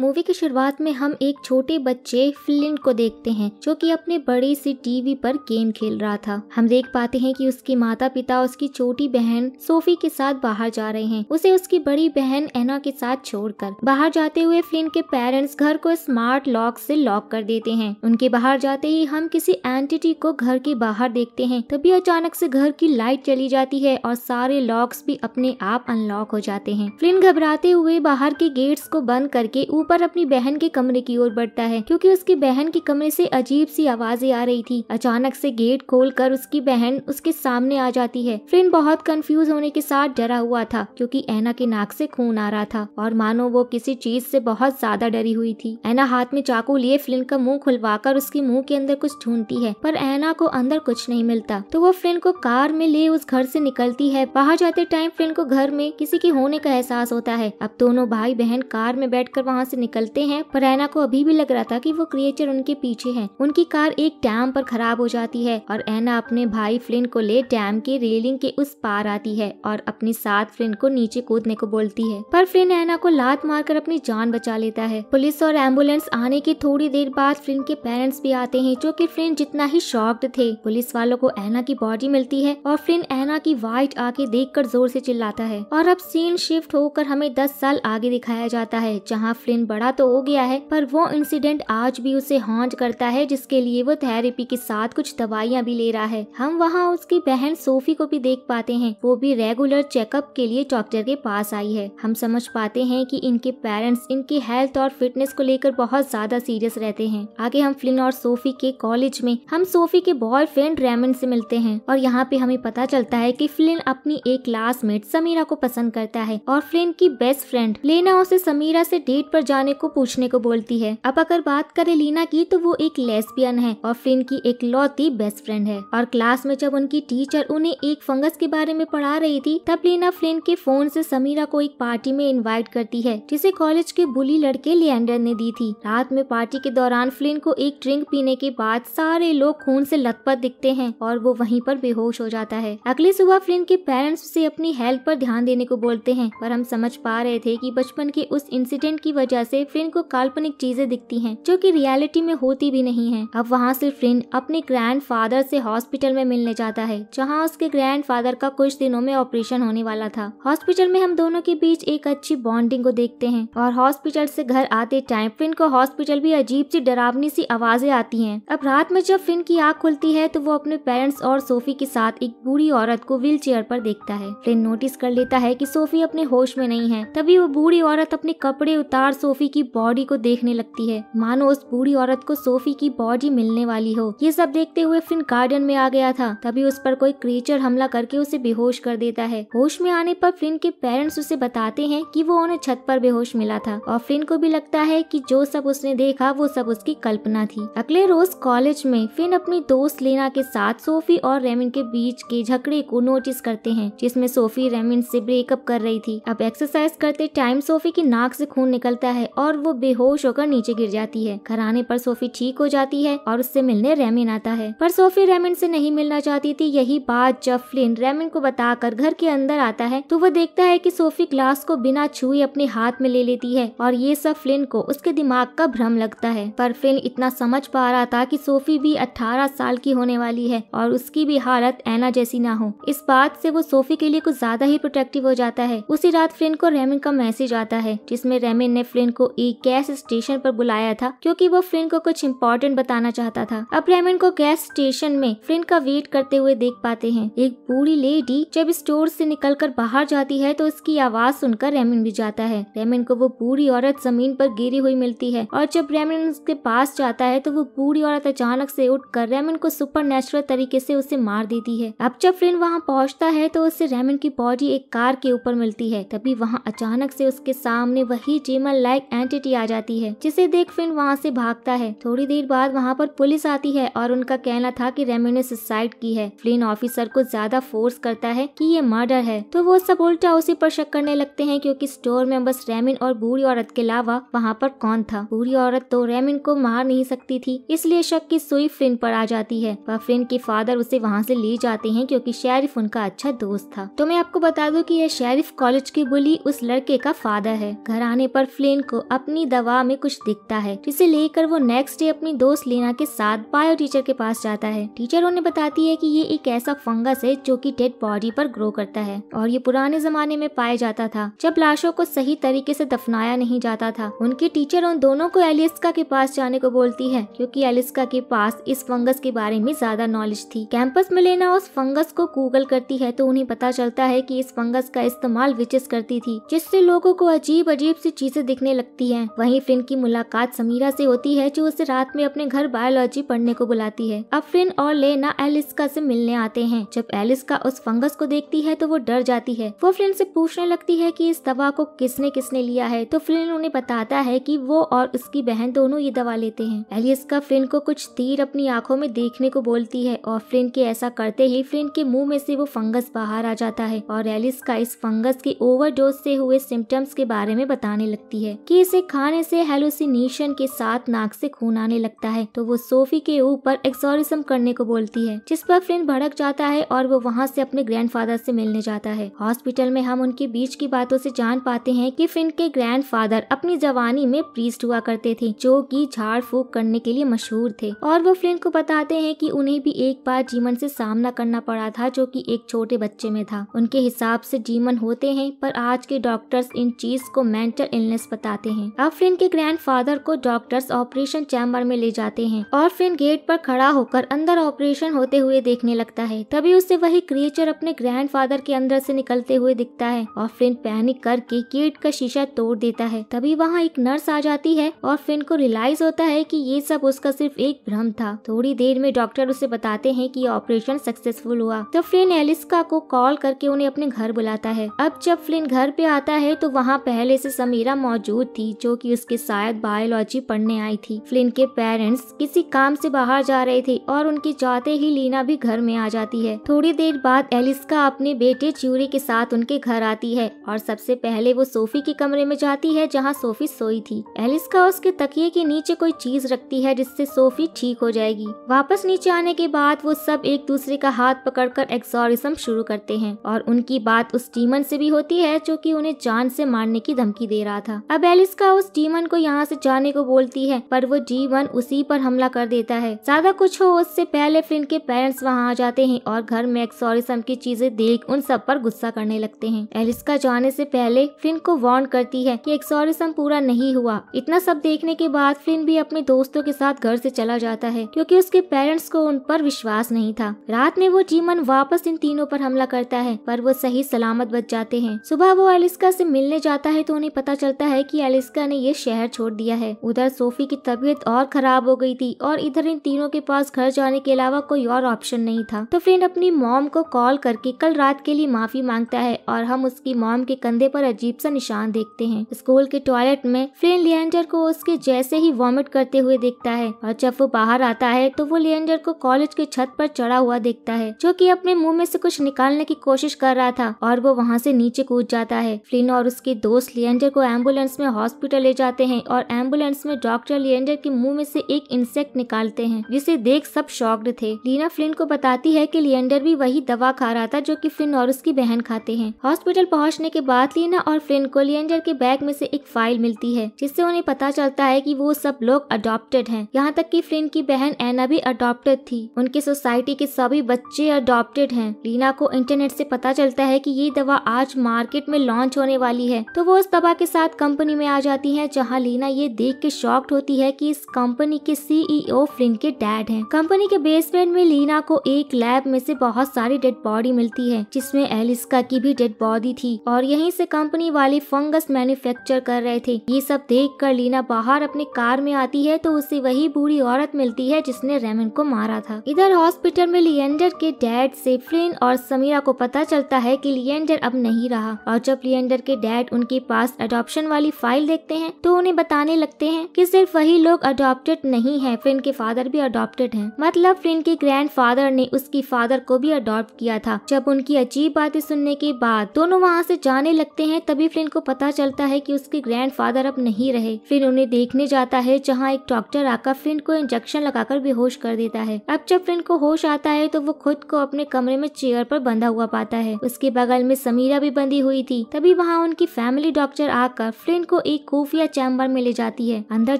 Movie की शुरुआत में हम एक छोटे बच्चे फिलिन को देखते हैं जो कि अपने बड़े से टीवी पर गेम खेल रहा था हम देख पाते हैं कि उसके माता पिता उसकी छोटी बहन सोफी के साथ बाहर जा रहे हैं उसे उसकी बड़ी बहन एना के साथ छोड़कर बाहर जाते हुए फिलिन के पेरेंट्स घर को स्मार्ट लॉक से लॉक कर देते हैं उनके बाहर जाते ही हम किसी एंटिटी को घर के बाहर देखते हैं तभी अचानक से घर की लाइट चली जाती है और सारे लॉक्स भी अपने आप अनलॉक हो जाते हैं फिलिन घबराते हुए बाहर के गेट्स को बंद करके ऊपर ऊपर अपनी बहन के कमरे की ओर बढ़ता है क्योंकि उसकी बहन के कमरे से अजीब सी आवाजें आ रही थी अचानक से गेट खोलकर उसकी बहन उसके सामने आ जाती है फ्रेंड बहुत कंफ्यूज होने के साथ डरा हुआ था क्योंकि एना के नाक से खून आ रहा था और मानो वो किसी चीज से बहुत ज्यादा डरी हुई थी एना हाथ में चाकू लिए फ्रिन का मुंह खुलवाकर उसके मुंह के अंदर कुछ ढूंढती है पर ऐना को अंदर कुछ नहीं मिलता तो वो फ्रिन को कार में ले उस घर से निकलती है बाहर जाते टाइम फ्रिन को घर में किसी के होने का एहसास होता है अब दोनों भाई बहन कार में बैठकर वहाँ से निकलते हैं पर रैना को अभी भी लग रहा था कि वो क्रिएचर उनके पीछे है उनकी कार एक डैम पर खराब हो जाती है और एना अपने भाई फ्लिन को ले डैम के रेलिंग के उस पार आती है और अपने साथ फ्लिन को नीचे कूदने को बोलती है पर फ्लिन एना को लात मारकर अपनी जान बचा लेता है पुलिस और एम्बुलेंस आने की थोड़ी देर बाद फ्लिन के पेरेंट्स भी आते हैं जो की फ्लिन जितना ही शॉक्ड थे पुलिस वालों को एना की बॉडी मिलती है और फ्लिन एना की व्हाइट आके देख जोर से चिल्लाता है और अब सीन शिफ्ट होकर हमें दस साल आगे दिखाया जाता है जहाँ फ्लिन बड़ा तो हो गया है पर वो इंसिडेंट आज भी उसे हॉन्ट करता है जिसके लिए वो थेरेपी के साथ कुछ दवाइयाँ भी ले रहा है हम वहाँ उसकी बहन सोफी को भी देख पाते हैं वो भी रेगुलर चेकअप के लिए डॉक्टर के पास आई है हम समझ पाते हैं कि इनके पेरेंट्स इनकी हेल्थ और फिटनेस को लेकर बहुत ज्यादा सीरियस रहते हैं आगे हम फ्लिन और सोफी के कॉलेज में हम सोफी के बॉयफ्रेंड रेमन से मिलते हैं और यहाँ पे हमें पता चलता है कि फ्लिन अपनी एक क्लासमेट समीरा को पसंद करता है और फ्लिन की बेस्ट फ्रेंड लेना उसे समीरा से डेट पर जा जाने को पूछने को बोलती है अब अगर बात करें लीना की तो वो एक लेस्बियन है और फिन की एक लौती बेस्ट फ्रेंड है और क्लास में जब उनकी टीचर उन्हें एक फंगस के बारे में पढ़ा रही थी तब लीना फ्लिन के फोन से समीरा को एक पार्टी में इनवाइट करती है जिसे कॉलेज के बुली लड़के लियंडर ने दी थी रात में पार्टी के दौरान फ्लिन को एक ड्रिंक पीने के बाद सारे लोग खून से लथपथ दिखते हैं और वो वहीं पर बेहोश हो जाता है अगली सुबह फ्लिन के पेरेंट्स उसे अपनी हेल्थ पर ध्यान देने को बोलते हैं पर हम समझ पा रहे थे कि बचपन के उस इंसिडेंट की वजह वजह से फ्रिन को काल्पनिक चीजें दिखती हैं जो कि रियलिटी में होती भी नहीं है अब वहाँ से फ्रिन अपने ग्रैंड फादर से हॉस्पिटल में मिलने जाता है जहाँ उसके ग्रैंड फादर का कुछ दिनों में ऑपरेशन होने वाला था हॉस्पिटल में हम दोनों के बीच एक अच्छी बॉन्डिंग को देखते हैं और हॉस्पिटल से घर आते टाइम फ्रिन को हॉस्पिटल भी अजीब सी डरावनी सी आवाजें आती है अब रात में जब फ्रिन की आँख खुलती है तो वो अपने पेरेंट्स और सोफी के साथ एक बूढ़ी औरत को व्हील चेयर पर देखता है फ्रिन नोटिस कर लेता है की सोफी अपने होश में नहीं है तभी वो बूढ़ी औरत अपने कपड़े उतार सो सोफी की बॉडी को देखने लगती है मानो उस बूढ़ी औरत को सोफी की बॉडी मिलने वाली हो ये सब देखते हुए फिन गार्डन में आ गया था तभी उस पर कोई क्रीचर हमला करके उसे बेहोश कर देता है होश में आने पर फिन के पेरेंट्स उसे बताते हैं कि वो उन्हें छत पर बेहोश मिला था और फिन को भी लगता है कि जो सब उसने देखा वो सब उसकी कल्पना थी अगले रोज कॉलेज में फिन अपनी दोस्त लेना के साथ सोफी और रेमिन के बीच के झगड़े को नोटिस करते हैं जिसमे सोफी रेमिन से ब्रेकअप कर रही थी अब एक्सरसाइज करते टाइम सोफी की नाक से खून निकलता है है और वो बेहोश होकर नीचे गिर जाती है घर आने पर सोफी ठीक हो जाती है और उससे मिलने रेमिन आता है पर सोफी रेमिन से नहीं मिलना चाहती थी यही बात जब फ्लिन रेमिन को बताकर घर के अंदर आता है तो वो देखता है कि सोफी ग्लास को बिना छुए अपने हाथ में ले लेती है और ये सब फ्लिन को उसके दिमाग का भ्रम लगता है पर फ्लिन इतना समझ पा रहा था की सोफी भी अठारह साल की होने वाली है और उसकी भी हालत एना जैसी ना हो इस बात से वो सोफी के लिए कुछ ज्यादा ही प्रोटेक्टिव हो जाता है उसी रात फ्लिन को रेमिन का मैसेज आता है जिसमे रेमिन ने फ्लिन रेमन को एक गैस स्टेशन पर बुलाया था क्योंकि वो फ्लिन को कुछ इम्पोर्टेंट बताना चाहता था अब रेमन को गैस स्टेशन में फ्लिन का वेट करते हुए देख पाते हैं एक बूढ़ी लेडी जब स्टोर से निकलकर बाहर जाती है तो उसकी आवाज सुनकर रेमन भी जाता है रेमन को वो बूढ़ी औरत जमीन पर गिरी हुई मिलती है और जब रेमन उसके पास जाता है तो वो बूढ़ी औरत अचानक से कर रेमन को सुपर तरीके से उसे मार देती है अब जब फ्लिन वहाँ पहुँचता है तो उसे रेमन की बॉडी एक कार के ऊपर मिलती है तभी वहाँ अचानक से उसके सामने वही जेमल लाइक ब्लैक एंटिटी आ जाती है जिसे देख फिन वहाँ से भागता है थोड़ी देर बाद वहाँ पर पुलिस आती है और उनका कहना था कि रेमो ने सुसाइड की है फ्लिन ऑफिसर को ज्यादा फोर्स करता है कि ये मर्डर है तो वो सब उल्टा उसी पर शक करने लगते हैं क्योंकि स्टोर में बस रेमिन और बूढ़ी औरत के अलावा वहाँ पर कौन था बूढ़ी औरत तो रेमिन को मार नहीं सकती थी इसलिए शक की सुई फ्लिन पर आ जाती है वह फ्लिन के फादर उसे वहाँ से ले जाते हैं क्योंकि शेरिफ उनका अच्छा दोस्त था तो मैं आपको बता दूँ की यह शेरिफ कॉलेज की बुली उस लड़के का फादर है घर आने पर फ्लिन को अपनी दवा में कुछ दिखता है जिसे लेकर वो नेक्स्ट डे अपनी दोस्त लेना के साथ बायो टीचर के पास जाता है टीचर उन्हें बताती है कि ये एक ऐसा फंगस है जो कि डेड बॉडी पर ग्रो करता है और ये पुराने जमाने में पाया जाता था जब लाशों को सही तरीके से दफनाया नहीं जाता था उनके टीचर उन दोनों को एलिस्का के पास जाने को बोलती है क्योंकि एलिस्का के पास इस फंगस के बारे में ज्यादा नॉलेज थी कैंपस में लेना उस फंगस को गूगल करती है तो उन्हें पता चलता है की इस फंगस का इस्तेमाल विचेस करती थी जिससे लोगो को अजीब अजीब सी चीजें दिखने लगती है वही फिन की मुलाकात समीरा से होती है जो उसे रात में अपने घर बायोलॉजी पढ़ने को बुलाती है अब फ्रिन और लेना एलिस्का से मिलने आते हैं जब एलिस्का उस फंगस को देखती है तो वो डर जाती है वो फ्रिन से पूछने लगती है कि इस दवा को किसने किसने लिया है तो फ्रिन उन्हें बताता है कि वो और उसकी बहन दोनों ये दवा लेते हैं एलिस्का फ्रिन को कुछ तीर अपनी आंखों में देखने को बोलती है और फ्रिन के ऐसा करते ही फ्रिन के मुंह में से वो फंगस बाहर आ जाता है और एलिस्का इस फंगस के ओवरडोज से हुए सिम्टम्स के बारे में बताने लगती है कि इसे खाने से हेलुसिनेशन के साथ नाक से खून आने लगता है तो वो सोफी के ऊपर एक्सोरिज्म करने को बोलती है जिस पर फ्लिन भड़क जाता है और वो वहाँ से अपने ग्रैंडफादर से मिलने जाता है हॉस्पिटल में हम उनके बीच की बातों से जान पाते हैं कि फ्लिन के ग्रैंडफादर अपनी जवानी में प्रीस्ट हुआ करते थे जो कि झाड़ फूक करने के लिए मशहूर थे और वो फ्लिन को बताते हैं कि उन्हें भी एक बार जीवन से सामना करना पड़ा था जो कि एक छोटे बच्चे में था उनके हिसाब से जीवन होते हैं पर आज के डॉक्टर्स इन चीज को मेंटल इलनेस बता बताते हैं अब फिन के ग्रैंडफादर को डॉक्टर्स ऑपरेशन चैम्बर में ले जाते हैं और फिन गेट पर खड़ा होकर अंदर ऑपरेशन होते हुए देखने लगता है तभी उसे वही क्रिएचर अपने ग्रैंड के अंदर ऐसी निकलते हुए दिखता है और फिन पैनिक करके गेट का शीशा तोड़ देता है तभी वहाँ एक नर्स आ जाती है और फिन को रियलाइज होता है कि ये सब उसका सिर्फ एक भ्रम था थोड़ी देर में डॉक्टर उसे बताते हैं कि ऑपरेशन सक्सेसफुल हुआ तो फिन एलिस्का को कॉल करके उन्हें अपने घर बुलाता है अब जब फिन घर पे आता है तो वहाँ पहले से समीरा मौजूद मौजूद थी जो कि उसके शायद बायोलॉजी पढ़ने आई थी फ्लिन के पेरेंट्स किसी काम से बाहर जा रहे थे और उनके जाते ही लीना भी घर में आ जाती है थोड़ी देर बाद एलिस्का अपने बेटे च्यूरी के साथ उनके घर आती है और सबसे पहले वो सोफी के कमरे में जाती है जहाँ सोफी सोई थी एलिस्का उसके तकिए के नीचे कोई चीज रखती है जिससे सोफी ठीक हो जाएगी वापस नीचे आने के बाद वो सब एक दूसरे का हाथ पकड़कर एक्सोरिज्म शुरू करते हैं और उनकी बात उस डीमन से भी होती है जो कि उन्हें जान से मारने की धमकी दे रहा था अब बेलिस्का उस डीमन को यहाँ से जाने को बोलती है पर वो डीमन उसी पर हमला कर देता है ज्यादा कुछ हो उससे पहले फिन के पेरेंट्स वहाँ आ जाते हैं और घर में एक्सोरिसम की चीजें देख उन सब पर गुस्सा करने लगते हैं एलिस्का जाने से पहले फिन को वार्न करती है कि एक्सोरिसम पूरा नहीं हुआ इतना सब देखने के बाद फिन भी अपने दोस्तों के साथ घर से चला जाता है क्योंकि उसके पेरेंट्स को उन पर विश्वास नहीं था रात में वो जीमन वापस इन तीनों पर हमला करता है पर वो सही सलामत बच जाते हैं सुबह वो एलिस्का से मिलने जाता है तो उन्हें पता चलता है कि की एलिस्का ने ये शहर छोड़ दिया है उधर सोफी की तबीयत और खराब हो गई थी और इधर इन तीनों के पास घर जाने के अलावा कोई और ऑप्शन नहीं था तो फ्रेंड अपनी मॉम को कॉल करके कल रात के लिए माफी मांगता है और हम उसकी मॉम के कंधे पर अजीब सा निशान देखते हैं स्कूल के टॉयलेट में फ्रेंड लियंडर को उसके जैसे ही वॉमिट करते हुए देखता है और जब वो बाहर आता है तो वो लियंडर को कॉलेज के छत पर चढ़ा हुआ देखता है जो की अपने मुँह में से कुछ निकालने की कोशिश कर रहा था और वो वहाँ से नीचे कूद जाता है फ्रेंड और उसके दोस्त लियंडर को एम्बुलेंस में उन्हें हॉस्पिटल ले जाते हैं और एम्बुलेंस में डॉक्टर लियंडर के मुंह में से एक इंसेक्ट निकालते हैं जिसे देख सब शॉक्ड थे लीना फ्लिन को बताती है कि लियंडर भी वही दवा खा रहा था जो कि फिन और उसकी बहन खाते हैं हॉस्पिटल पहुंचने के बाद लीना और फ्लिन को लियंडर के बैग में से एक फाइल मिलती है जिससे उन्हें पता चलता है कि वो सब लोग अडॉप्टेड हैं यहाँ तक कि फ्लिन की बहन एना भी अडॉप्टेड थी उनकी सोसाइटी के सभी बच्चे अडॉप्टेड हैं लीना को इंटरनेट से पता चलता है कि ये दवा आज मार्केट में लॉन्च होने वाली है तो वो उस दवा के साथ कंपनी में आ जाती हैं जहां लीना ये देख के शॉक्ट होती है कि इस कंपनी के सीईओ फ्रिन e के डैड हैं। कंपनी के बेसमेंट में लीना को एक लैब में से बहुत सारी डेड बॉडी मिलती है जिसमे एलिस्का की भी डेड बॉडी थी और यही से कंपनी वाले फंगस मैन्युफेक्चर कर रहे थे ये सब देख कर लीना बाहर अपने कार में आती है तो उसे वही बूढ़ी औरत मिलती है जिसने रेमन को मारा था इधर हॉस्पिटल में लियंडर के डैड से फ्लिन और समीरा को पता चलता है कि लियंडर अब नहीं रहा और जब लियंडर के डैड उनके पास अडॉप्शन वाली प्रोफाइल देखते हैं तो उन्हें बताने लगते हैं कि सिर्फ वही लोग अडॉप्टेड नहीं है फ्रिन के फादर भी अडॉप्टेड हैं मतलब फ्रिन के ग्रैंड फादर ने उसकी फादर को भी अडॉप्ट किया था जब उनकी अजीब बातें सुनने के बाद दोनों वहाँ से जाने लगते हैं तभी फ्रिन को पता चलता है कि उसके ग्रैंड फादर अब नहीं रहे फिर उन्हें देखने जाता है जहाँ एक डॉक्टर आकर फ्रिन को इंजेक्शन लगाकर बेहोश कर देता है अब जब फ्रिन को होश आता है तो वो खुद को अपने कमरे में चेयर पर बंधा हुआ पाता है उसके बगल में समीरा भी बंधी हुई थी तभी वहाँ उनकी फैमिली डॉक्टर आकर फ्रिन को को एक खुफिया चैम्बर में ले जाती है अंदर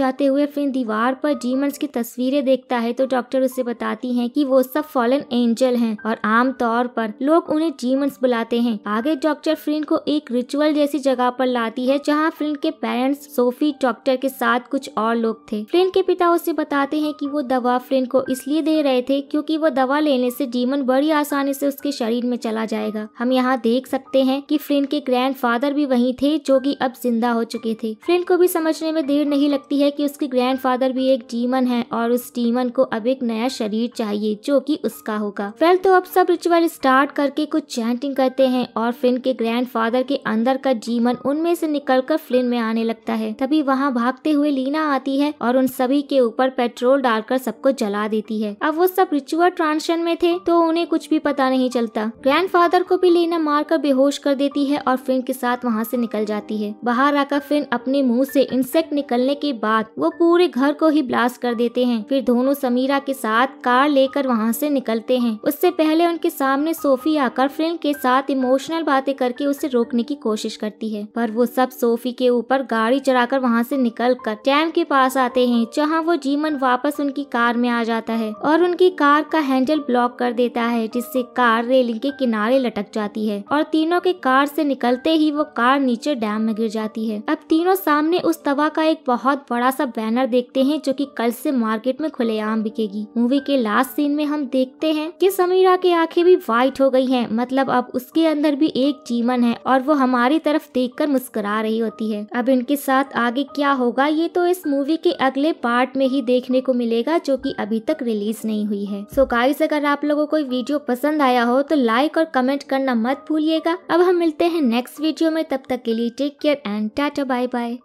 जाते हुए फिन दीवार पर जीमंस की तस्वीरें देखता है तो डॉक्टर उसे बताती हैं कि वो सब फॉलन एंजल हैं और आमतौर पर लोग उन्हें जीमंस बुलाते हैं आगे डॉक्टर फ्रिन को एक रिचुअल जैसी जगह पर लाती है जहाँ फ्रिन के पेरेंट्स सोफी डॉक्टर के साथ कुछ और लोग थे फ्रिन के पिता उसे बताते हैं कि वो दवा फ्रिन को इसलिए दे रहे थे क्योंकि वो दवा लेने से जीवन बड़ी आसानी से उसके शरीर में चला जाएगा हम यहाँ देख सकते हैं कि फ्रिन के ग्रैंड भी वही थे जो की अब जिंदा हो चुके चुके थे फ्रिन को भी समझने में देर नहीं लगती है कि उसके ग्रैंडफादर भी एक डीमन है और उस डीमन को अब एक नया शरीर चाहिए जो कि उसका होगा फ्रेंड तो अब सब रिचुअल स्टार्ट करके कुछ चैंटिंग करते हैं और फ्रिन के ग्रैंड के अंदर का जीमन उनमें से निकल कर में आने लगता है तभी वहाँ भागते हुए लीना आती है और उन सभी के ऊपर पेट्रोल डालकर सबको जला देती है अब वो सब रिचुअल ट्रांसन में थे तो उन्हें कुछ भी पता नहीं चलता ग्रैंडफादर को भी लीना मारकर बेहोश कर देती है और फिन के साथ वहाँ से निकल जाती है बाहर आकर फिन अपने मुंह से इंसेक्ट निकलने के बाद वो पूरे घर को ही ब्लास्ट कर देते हैं फिर दोनों समीरा के साथ कार लेकर वहाँ से निकलते हैं उससे पहले उनके सामने सोफी आकर फिल्म के साथ इमोशनल बातें करके उसे रोकने की कोशिश करती है पर वो सब सोफी के ऊपर गाड़ी चढ़ाकर वहाँ से कर डैम के पास आते हैं जहाँ वो जीमन वापस उनकी कार में आ जाता है और उनकी कार का हैंडल ब्लॉक कर देता है जिससे कार रेलिंग के किनारे लटक जाती है और तीनों के कार से निकलते ही वो कार नीचे डैम में गिर जाती है अब तीनों सामने उस तवा का एक बहुत बड़ा सा बैनर देखते हैं जो कि कल से मार्केट में खुलेआम बिकेगी मूवी के लास्ट सीन में हम देखते हैं कि समीरा की आंखें भी वाइट हो गई हैं मतलब अब उसके अंदर भी एक जीवन है और वो हमारी तरफ कर मुस्कुरा रही होती है अब इनके साथ आगे क्या होगा ये तो इस मूवी के अगले पार्ट में ही देखने को मिलेगा जो की अभी तक रिलीज नहीं हुई है सो गाइस अगर आप लोगों को वीडियो पसंद आया हो तो लाइक और कमेंट करना मत भूलिएगा अब हम मिलते हैं नेक्स्ट वीडियो में तब तक के लिए take care and tata bye bye.